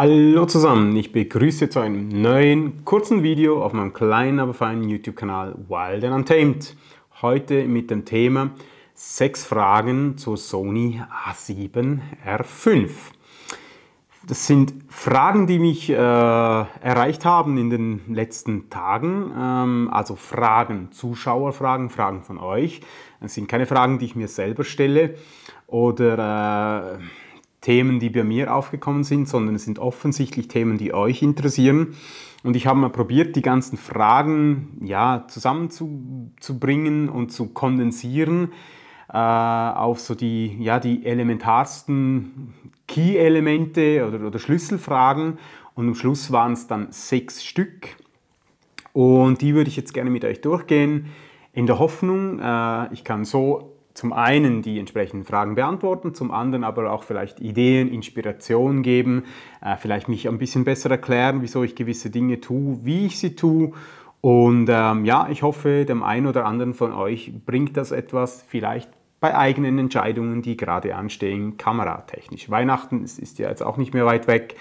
Hallo zusammen, ich begrüße zu einem neuen kurzen Video auf meinem kleinen, aber feinen YouTube-Kanal Wild and Untamed. Heute mit dem Thema 6 Fragen zur Sony A7R5. Das sind Fragen, die mich äh, erreicht haben in den letzten Tagen. Ähm, also Fragen, Zuschauerfragen, Fragen von euch. Das sind keine Fragen, die ich mir selber stelle oder... Äh, Themen, die bei mir aufgekommen sind, sondern es sind offensichtlich Themen, die euch interessieren. Und ich habe mal probiert, die ganzen Fragen ja, zusammenzubringen und zu kondensieren äh, auf so die, ja, die elementarsten Key-Elemente oder, oder Schlüsselfragen. Und am Schluss waren es dann sechs Stück. Und die würde ich jetzt gerne mit euch durchgehen, in der Hoffnung, äh, ich kann so zum einen die entsprechenden Fragen beantworten, zum anderen aber auch vielleicht Ideen, Inspiration geben, äh, vielleicht mich ein bisschen besser erklären, wieso ich gewisse Dinge tue, wie ich sie tue. Und ähm, ja, ich hoffe, dem einen oder anderen von euch bringt das etwas, vielleicht bei eigenen Entscheidungen, die gerade anstehen, kameratechnisch. Weihnachten ist ja jetzt auch nicht mehr weit weg.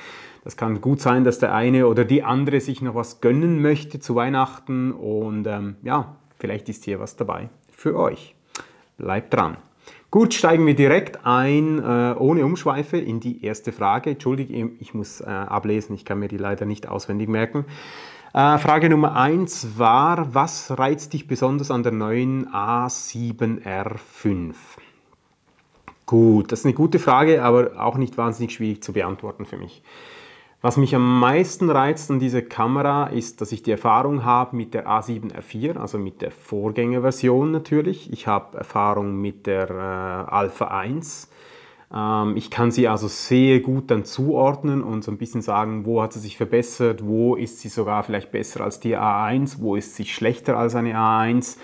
Das kann gut sein, dass der eine oder die andere sich noch was gönnen möchte zu Weihnachten. Und ähm, ja, vielleicht ist hier was dabei für euch. Bleibt dran. Gut, steigen wir direkt ein, äh, ohne Umschweife, in die erste Frage. Entschuldigt, ich muss äh, ablesen, ich kann mir die leider nicht auswendig merken. Äh, Frage Nummer 1 war, was reizt dich besonders an der neuen A7R5? Gut, das ist eine gute Frage, aber auch nicht wahnsinnig schwierig zu beantworten für mich. Was mich am meisten reizt an dieser Kamera ist, dass ich die Erfahrung habe mit der A7R4, also mit der Vorgängerversion natürlich. Ich habe Erfahrung mit der äh, Alpha 1. Ähm, ich kann sie also sehr gut dann zuordnen und so ein bisschen sagen, wo hat sie sich verbessert, wo ist sie sogar vielleicht besser als die A1, wo ist sie schlechter als eine A1,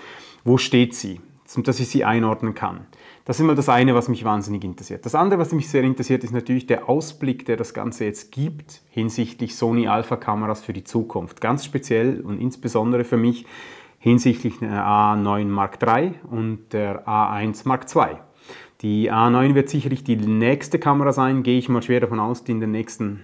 wo steht sie dass ich sie einordnen kann. Das ist mal das eine, was mich wahnsinnig interessiert. Das andere, was mich sehr interessiert, ist natürlich der Ausblick, der das Ganze jetzt gibt hinsichtlich Sony Alpha Kameras für die Zukunft. Ganz speziell und insbesondere für mich hinsichtlich der A9 Mark III und der A1 Mark II. Die A9 wird sicherlich die nächste Kamera sein, gehe ich mal schwer davon aus, die in den nächsten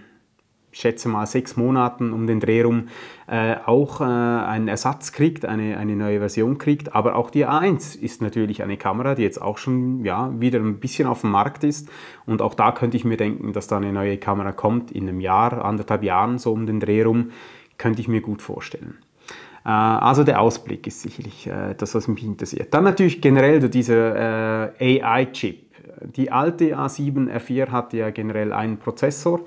schätze mal sechs Monaten um den Dreh rum äh, auch äh, einen Ersatz kriegt, eine, eine neue Version kriegt. Aber auch die A1 ist natürlich eine Kamera, die jetzt auch schon ja, wieder ein bisschen auf dem Markt ist. Und auch da könnte ich mir denken, dass da eine neue Kamera kommt in einem Jahr, anderthalb Jahren so um den Dreh rum, könnte ich mir gut vorstellen. Äh, also der Ausblick ist sicherlich äh, das, was mich interessiert. Dann natürlich generell dieser äh, AI-Chip. Die alte A7R4 hatte ja generell einen Prozessor.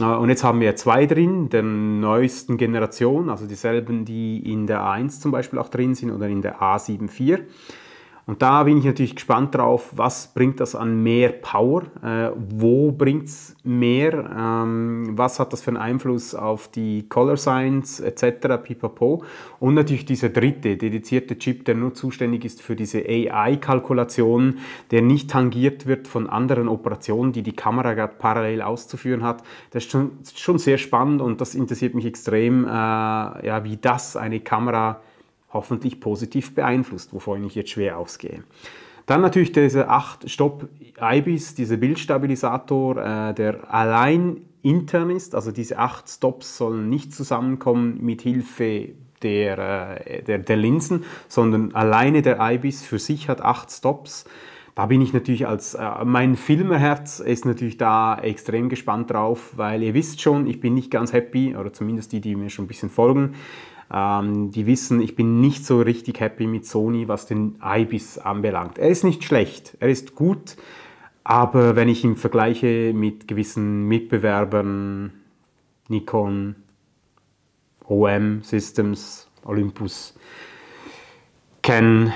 Äh, und jetzt haben wir zwei drin, der neuesten Generation, also dieselben, die in der 1 zum Beispiel auch drin sind oder in der A74. Und da bin ich natürlich gespannt drauf, was bringt das an mehr Power, äh, wo bringt es mehr, ähm, was hat das für einen Einfluss auf die Color Science etc. pipapo. Und natürlich dieser dritte dedizierte Chip, der nur zuständig ist für diese AI-Kalkulation, der nicht tangiert wird von anderen Operationen, die die Kamera gerade parallel auszuführen hat. Das ist schon, schon, sehr spannend und das interessiert mich extrem, äh, ja, wie das eine Kamera hoffentlich positiv beeinflusst, wovon ich jetzt schwer ausgehe. Dann natürlich dieser 8-Stop-IBIS, dieser Bildstabilisator, äh, der allein intern ist. Also diese 8 Stops sollen nicht zusammenkommen mit Hilfe der, äh, der, der Linsen, sondern alleine der IBIS für sich hat 8 Stops da bin ich natürlich als, äh, mein Filmerherz ist natürlich da extrem gespannt drauf, weil ihr wisst schon, ich bin nicht ganz happy, oder zumindest die, die mir schon ein bisschen folgen, ähm, die wissen, ich bin nicht so richtig happy mit Sony, was den IBIS anbelangt. Er ist nicht schlecht, er ist gut, aber wenn ich ihn vergleiche mit gewissen Mitbewerbern, Nikon, OM Systems, Olympus, Canon,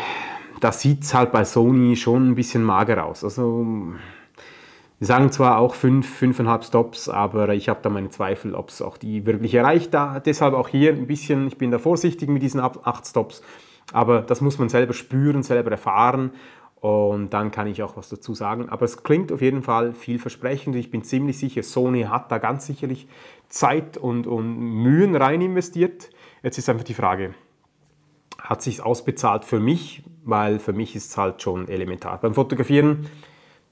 da sieht es halt bei Sony schon ein bisschen mager aus. Also Sie sagen zwar auch fünf, fünfeinhalb Stops, aber ich habe da meine Zweifel, ob es auch die wirklich erreicht. Da, deshalb auch hier ein bisschen, ich bin da vorsichtig mit diesen acht Stops, aber das muss man selber spüren, selber erfahren und dann kann ich auch was dazu sagen. Aber es klingt auf jeden Fall vielversprechend. Ich bin ziemlich sicher, Sony hat da ganz sicherlich Zeit und, und Mühen rein investiert. Jetzt ist einfach die Frage, hat sich ausbezahlt für mich? Weil für mich ist es halt schon elementar. Beim Fotografieren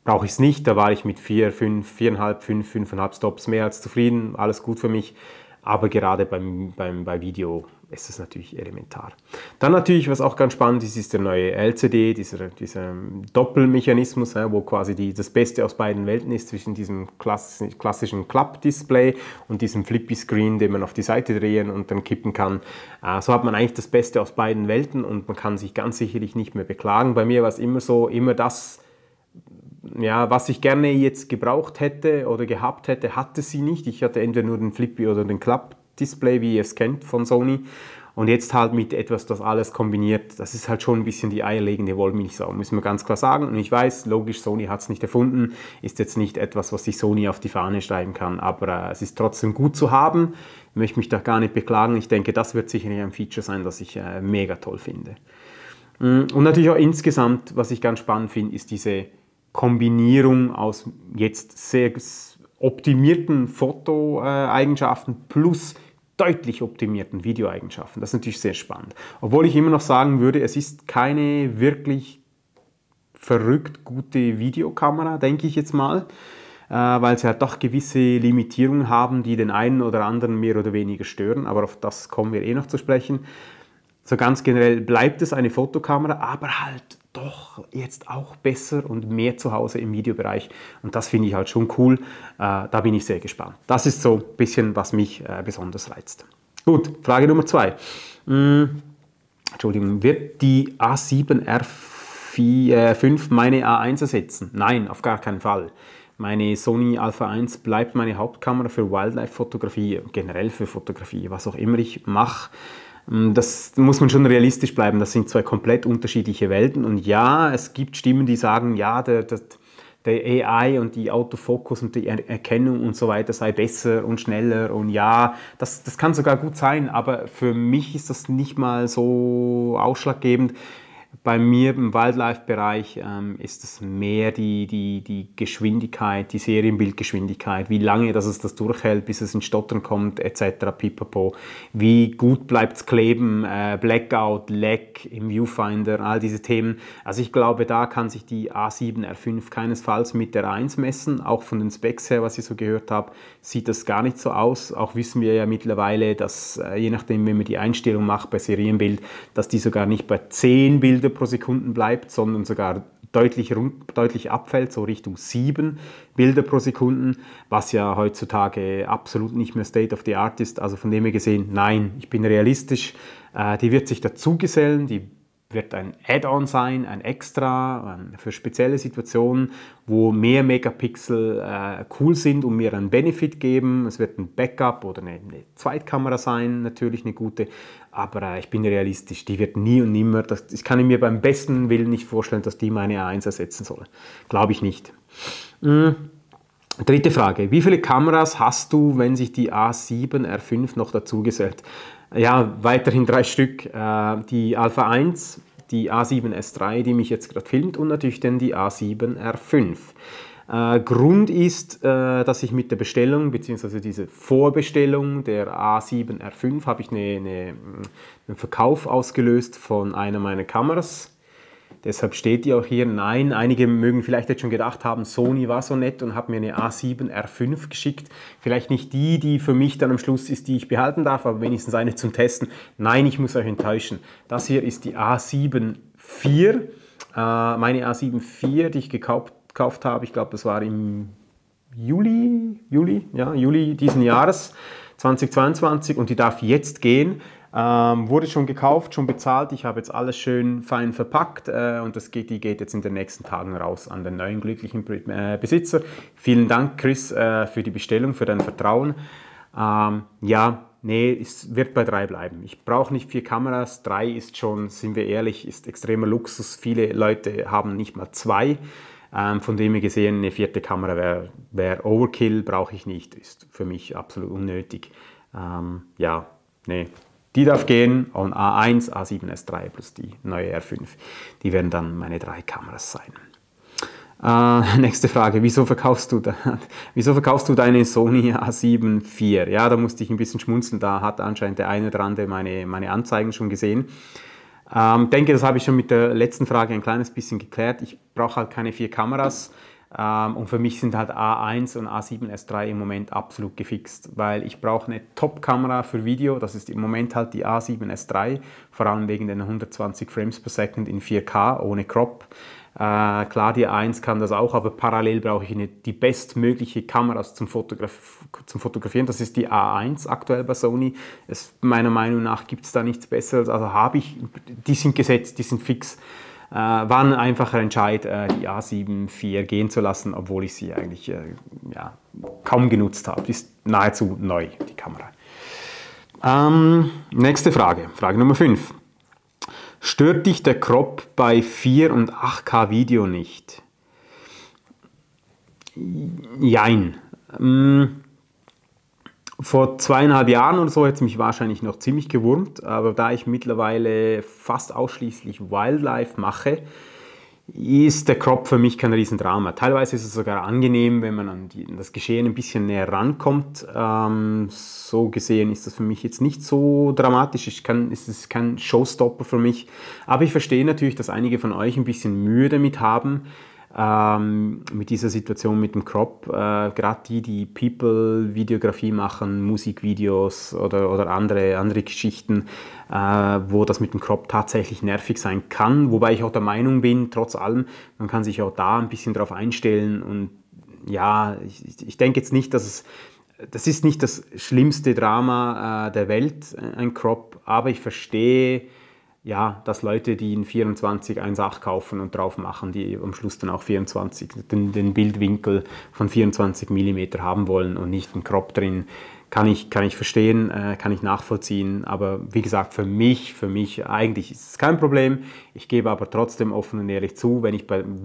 brauche ich es nicht. Da war ich mit vier, fünf, viereinhalb, fünf, fünfeinhalb Stops mehr als zufrieden. Alles gut für mich. Aber gerade beim, beim, bei Video ist es natürlich elementar. Dann natürlich, was auch ganz spannend ist, ist der neue LCD, dieser, dieser Doppelmechanismus, wo quasi die, das Beste aus beiden Welten ist, zwischen diesem klassischen Club-Display und diesem Flippy-Screen, den man auf die Seite drehen und dann kippen kann. Äh, so hat man eigentlich das Beste aus beiden Welten und man kann sich ganz sicherlich nicht mehr beklagen. Bei mir war es immer so, immer das ja, was ich gerne jetzt gebraucht hätte oder gehabt hätte, hatte sie nicht. Ich hatte entweder nur den Flippy oder den Club-Display, wie ihr es kennt von Sony. Und jetzt halt mit etwas, das alles kombiniert, das ist halt schon ein bisschen die eierlegende Wollmilchsau, müssen wir ganz klar sagen. Und ich weiß, logisch, Sony hat es nicht erfunden, ist jetzt nicht etwas, was sich Sony auf die Fahne schreiben kann, aber äh, es ist trotzdem gut zu haben. Ich möchte mich da gar nicht beklagen. Ich denke, das wird sicherlich ein Feature sein, das ich äh, mega toll finde. Mm, und natürlich auch insgesamt, was ich ganz spannend finde, ist diese Kombinierung aus jetzt sehr optimierten Fotoeigenschaften plus deutlich optimierten Videoeigenschaften. Das ist natürlich sehr spannend. Obwohl ich immer noch sagen würde, es ist keine wirklich verrückt gute Videokamera, denke ich jetzt mal, äh, weil sie halt doch gewisse Limitierungen haben, die den einen oder anderen mehr oder weniger stören. Aber auf das kommen wir eh noch zu sprechen. So ganz generell bleibt es eine Fotokamera, aber halt doch jetzt auch besser und mehr zu Hause im Videobereich. Und das finde ich halt schon cool. Äh, da bin ich sehr gespannt. Das ist so ein bisschen, was mich äh, besonders reizt. Gut, Frage Nummer zwei. Hm, Entschuldigung, wird die A7R5 äh, meine A1 ersetzen? Nein, auf gar keinen Fall. Meine Sony Alpha 1 bleibt meine Hauptkamera für Wildlife-Fotografie, generell für Fotografie, was auch immer ich mache ähm, das muss man schon realistisch bleiben. Das sind zwei komplett unterschiedliche Welten. Und ja, es gibt Stimmen, die sagen, ja, der, der, der AI und die Autofokus und die Erkennung und so weiter sei besser und schneller. Und ja, das, das kann sogar gut sein, aber für mich ist das nicht mal so ausschlaggebend. Bei mir im Wildlife-Bereich ähm, ist es mehr die, die, die Geschwindigkeit, die Serienbildgeschwindigkeit, wie lange dass es das durchhält, bis es in Stottern kommt, etc. Pipapo. Wie gut bleibt es kleben, äh, Blackout, Lag im Viewfinder, all diese Themen. Also ich glaube, da kann sich die A7 R5 keinesfalls mit der 1 messen. Auch von den Specs her, was ich so gehört habe, sieht das gar nicht so aus. Auch wissen wir ja mittlerweile, dass äh, je nachdem, wenn man die Einstellung macht bei Serienbild, dass die sogar nicht bei 10 Bildern Bilder pro Sekunde bleibt, sondern sogar deutlich, deutlich abfällt, so Richtung 7 Bilder pro Sekunde, was ja heutzutage absolut nicht mehr State of the Art ist. Also von dem her gesehen, nein, ich bin realistisch. Äh, die wird sich dazugesellen, die wird ein Add-on sein, ein Extra für spezielle Situationen, wo mehr Megapixel äh, cool sind und mir einen Benefit geben. Es wird ein Backup oder eine, eine Zweitkamera sein, natürlich eine gute. Aber äh, ich bin realistisch, die wird nie und nimmer, das, das kann ich mir beim besten Willen nicht vorstellen, dass die meine A1 ersetzen soll. Glaube ich nicht. Hm. Dritte Frage. Wie viele Kameras hast du, wenn sich die A7R5 noch dazu gesellt? ja, weiterhin drei Stück. Äh, die Alpha 1, die A7S3, die mich jetzt gerade filmt, und natürlich dann die A7R5. Äh, Grund ist, äh, dass ich mit der Bestellung bzw. diese Vorbestellung der A7R5 habe ich eine, eine, einen Verkauf ausgelöst von einer meiner Kameras Deshalb steht die auch hier. Nein, einige mögen vielleicht jetzt schon gedacht haben, Sony war so nett und hat mir eine A7R5 geschickt. Vielleicht nicht die, die für mich dann am Schluss ist, die ich behalten darf, aber wenigstens eine zum Testen. Nein, ich muss euch enttäuschen. Das hier ist die A7 IV. Äh, meine A7 IV, die ich gekauft, gekauft habe, ich glaube, das war im Juli, Juli, ja, Juli diesen Jahres 2022 und die darf jetzt gehen. Ähm, wurde schon gekauft, schon bezahlt. Ich habe jetzt alles schön fein verpackt äh, und das geht, die geht jetzt in den nächsten Tagen raus an den neuen glücklichen äh, Besitzer. Vielen Dank, Chris, äh, für die Bestellung, für dein Vertrauen. Ähm, ja, nee, es wird bei drei bleiben. Ich brauche nicht vier Kameras. Drei ist schon, sind wir ehrlich, ist extremer Luxus. Viele Leute haben nicht mal zwei. Ähm, von dem her gesehen, eine vierte Kamera wäre wär Overkill, brauche ich nicht. Ist für mich absolut unnötig. Ähm, ja, nee. Die darf gehen und A1, A7, S3 plus die neue R5. Die werden dann meine drei Kameras sein. Äh, nächste Frage, wieso verkaufst, du da, wieso verkaufst du deine Sony A7 IV? Ja, da musste ich ein bisschen schmunzeln, da hat anscheinend der eine oder andere meine, meine Anzeigen schon gesehen. Ähm, denke, das habe ich schon mit der letzten Frage ein kleines bisschen geklärt. Ich brauche halt keine vier Kameras. Ähm, und für mich sind halt A1 und A7 S3 im Moment absolut gefixt, weil ich brauche eine Top-Kamera für Video. Das ist im Moment halt die A7 S3, vor allem wegen den 120 Frames per Second in 4K ohne Crop. Äh, klar, die A1 kann das auch, aber parallel brauche ich eine, die bestmögliche Kameras zum, Fotograf zum Fotografieren. Das ist die A1 aktuell bei Sony. Es, meiner Meinung nach gibt es da nichts Besseres. Also habe ich, die sind gesetzt, die sind fix. Äh, war ein einfacher Entscheid, äh, die A7 IV gehen zu lassen, obwohl ich sie eigentlich äh, ja, kaum genutzt habe. Die ist nahezu neu, die Kamera. Ähm, nächste Frage, Frage Nummer 5. Stört dich der Crop bei 4 und 8K Video nicht? Jein. Ähm, vor zweieinhalb Jahren oder so hätte es mich wahrscheinlich noch ziemlich gewurmt, aber da ich mittlerweile fast ausschließlich Wildlife mache, ist der Crop für mich kein Riesendrama. Teilweise ist es sogar angenehm, wenn man an, die, an das Geschehen ein bisschen näher rankommt. Ähm, so gesehen ist das für mich jetzt nicht so dramatisch. Ich kann, es ist kein Showstopper für mich. Aber ich verstehe natürlich, dass einige von euch ein bisschen Mühe damit haben, ähm, mit dieser Situation mit dem Crop. Äh, Gerade die, die People-Videografie machen, Musikvideos oder, oder andere, andere Geschichten, äh, wo das mit dem Crop tatsächlich nervig sein kann. Wobei ich auch der Meinung bin, trotz allem, man kann sich auch da ein bisschen drauf einstellen. Und ja, ich, ich denke jetzt nicht, dass es. Das ist nicht das schlimmste Drama äh, der Welt, äh, ein Crop, aber ich verstehe, ja, dass Leute, die in 24 1.8 kaufen und drauf machen, die am Schluss dann auch 24, den, den Bildwinkel von 24 mm haben wollen und nicht einen Crop drin, kann ich, kann ich verstehen, äh, kann ich nachvollziehen. Aber wie gesagt, für mich, für mich eigentlich ist es kein Problem. Ich gebe aber trotzdem offen und ehrlich zu, wenn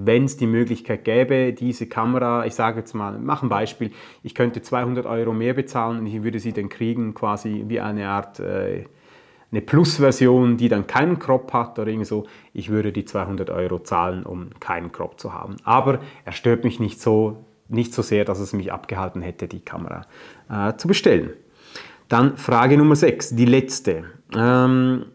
wenn es die Möglichkeit gäbe, diese Kamera, ich sage jetzt mal, mach ein Beispiel, ich könnte 200 Euro mehr bezahlen und ich würde sie dann kriegen, quasi wie eine Art... Äh, eine Plus-Version, die dann keinen Crop hat oder irgend so. Ich würde die 200 Euro zahlen, um keinen Crop zu haben. Aber er stört mich nicht so, nicht so sehr, dass es mich abgehalten hätte, die Kamera äh, zu bestellen. Dann Frage Nummer 6, die letzte. Ähm,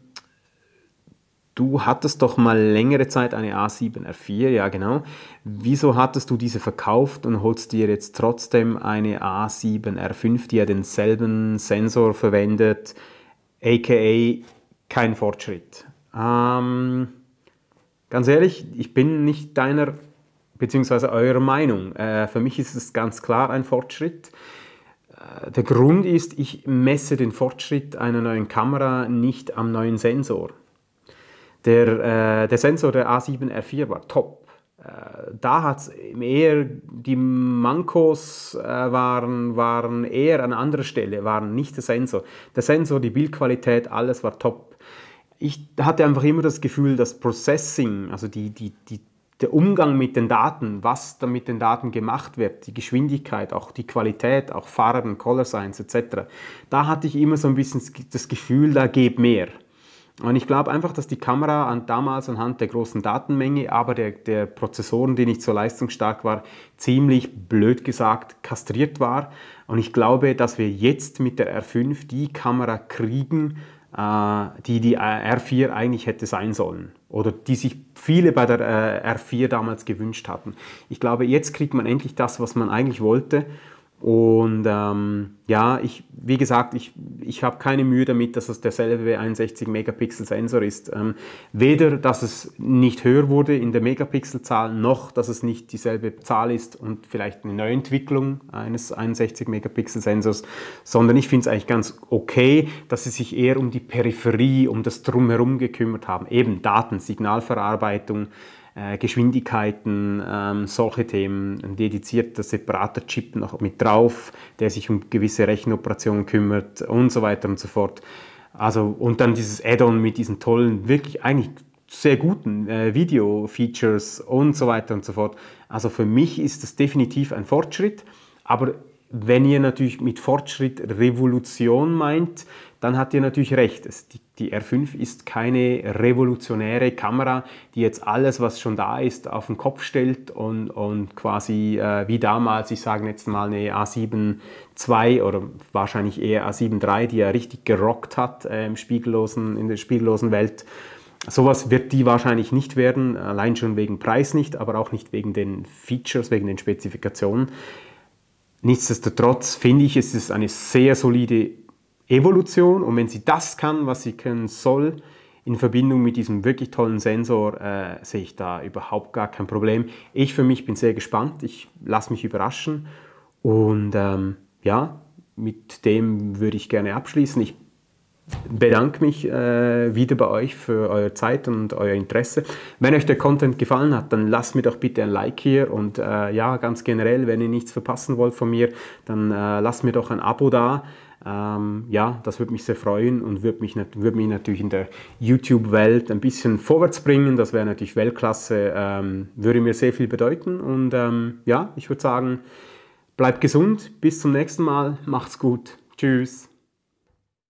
du hattest doch mal längere Zeit eine A7R4, ja genau. Wieso hattest du diese verkauft und holst dir jetzt trotzdem eine A7R5, die ja denselben Sensor verwendet? aka kein Fortschritt. Ähm, ganz ehrlich, ich bin nicht deiner bzw. eurer Meinung. Äh, für mich ist es ganz klar ein Fortschritt. Äh, der Grund ist, ich messe den Fortschritt einer neuen Kamera nicht am neuen Sensor. Der, äh, der Sensor der A7R4 war top. Äh, da hat es eher die Mankos äh, waren, waren eher an anderer Stelle, waren nicht der Sensor. Der Sensor, die Bildqualität, alles war top. Ich hatte einfach immer das Gefühl, dass Processing, also die, die, die, der Umgang mit den Daten, was da mit den Daten gemacht wird, die Geschwindigkeit, auch die Qualität, auch Farben, Color Science etc., da hatte ich immer so ein bisschen das Gefühl, da geht mehr. Und ich glaube einfach, dass die Kamera an, damals anhand der großen Datenmenge, aber der, der Prozessoren, die nicht so leistungsstark war, ziemlich blöd gesagt kastriert war. Und ich glaube, dass wir jetzt mit der R5 die Kamera kriegen, äh, die die R4 eigentlich hätte sein sollen oder die sich viele bei der äh, R4 damals gewünscht hatten. Ich glaube, jetzt kriegt man endlich das, was man eigentlich wollte und ähm, ja, ich, wie gesagt, ich, ich habe keine Mühe damit, dass es derselbe 61 Megapixel Sensor ist. Ähm, weder, dass es nicht höher wurde in der Megapixelzahl, noch, dass es nicht dieselbe Zahl ist und vielleicht eine Neuentwicklung eines 61 Megapixel Sensors, sondern ich finde es eigentlich ganz okay, dass sie sich eher um die Peripherie, um das Drumherum gekümmert haben. Eben Daten, Signalverarbeitung, äh, Geschwindigkeiten, ähm, solche Themen, ein dedizierter, separater Chip noch mit drauf, der sich um gewisse Rechenoperationen kümmert und so weiter und so fort. Also, und dann dieses Add-on mit diesen tollen, wirklich eigentlich sehr guten äh, Video-Features und so weiter und so fort. Also für mich ist das definitiv ein Fortschritt, aber wenn ihr natürlich mit Fortschritt Revolution meint, dann habt ihr natürlich recht. die, R5 ist keine revolutionäre Kamera, die jetzt alles, was schon da ist, auf den Kopf stellt und, und quasi äh, wie damals, ich sage jetzt mal eine A7 II oder wahrscheinlich eher A7 III, die ja richtig gerockt hat äh, im spiegellosen, in der spiegellosen Welt. Sowas wird die wahrscheinlich nicht werden, allein schon wegen Preis nicht, aber auch nicht wegen den Features, wegen den Spezifikationen. Nichtsdestotrotz finde ich, es ist eine sehr solide Evolution und wenn sie das kann, was sie können soll, in Verbindung mit diesem wirklich tollen Sensor äh, sehe ich da überhaupt gar kein Problem. Ich für mich bin sehr gespannt, ich lasse mich überraschen und ähm, ja, mit dem würde ich gerne abschließen. Ich bedanke mich äh, wieder bei euch für eure Zeit und euer Interesse. Wenn euch der Content gefallen hat, dann lasst mir doch bitte ein Like hier und äh, ja, ganz generell, wenn ihr nichts verpassen wollt von mir, dann äh, lasst mir doch ein Abo da. Ähm, ja, das würde mich sehr freuen und würde mich, würd mich natürlich in der YouTube-Welt ein bisschen vorwärts bringen. Das wäre natürlich Weltklasse, ähm, würde mir sehr viel bedeuten. Und ähm, ja, ich würde sagen, bleibt gesund, bis zum nächsten Mal, macht's gut, tschüss.